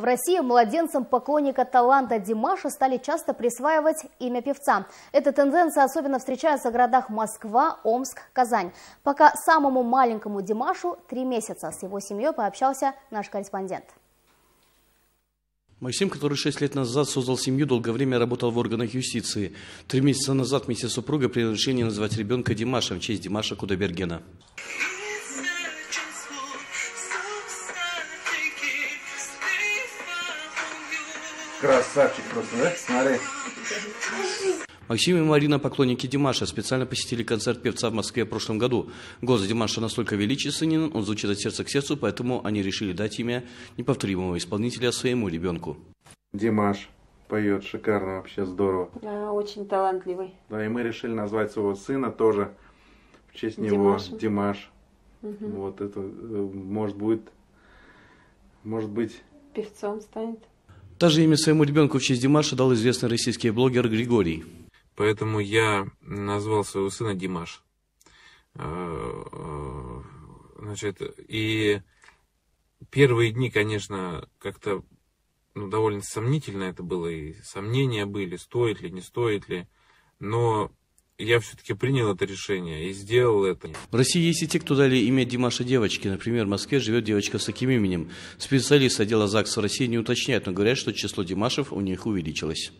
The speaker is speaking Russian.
В России младенцам поклонника таланта Димаша стали часто присваивать имя певца. Эта тенденция особенно встречается в городах Москва, Омск, Казань. Пока самому маленькому Димашу три месяца. С его семьей пообщался наш корреспондент. Максим, который шесть лет назад создал семью, долгое время работал в органах юстиции. Три месяца назад вместе с супругой принял решение назвать ребенка Димашем в честь Димаша Кудайбергена. Красавчик просто, да? Смотри. Максим и Марина, поклонники Димаша, специально посетили концерт певца в Москве в прошлом году. Голос Димаша настолько величественен, он звучит от сердца к сердцу, поэтому они решили дать имя неповторимого исполнителя своему ребенку. Димаш поет шикарно, вообще здорово. Да, очень талантливый. Да, и мы решили назвать своего сына тоже в честь Димашем. него Димаш. Угу. Вот это, э, может, будет, может быть... Певцом станет. Даже имя своему ребенку в честь Димаша дал известный российский блогер Григорий. Поэтому я назвал своего сына Димаш. Э, э, значит, и первые дни, конечно, как-то ну, довольно сомнительно это было, и сомнения были, стоит ли, не стоит ли. Но я все-таки принял это решение и сделал это. В России есть и те, кто дали имя Димаша девочки. Например, в Москве живет девочка с таким именем. Специалисты отдела ЗАГС в России не уточняют, но говорят, что число Димашев у них увеличилось.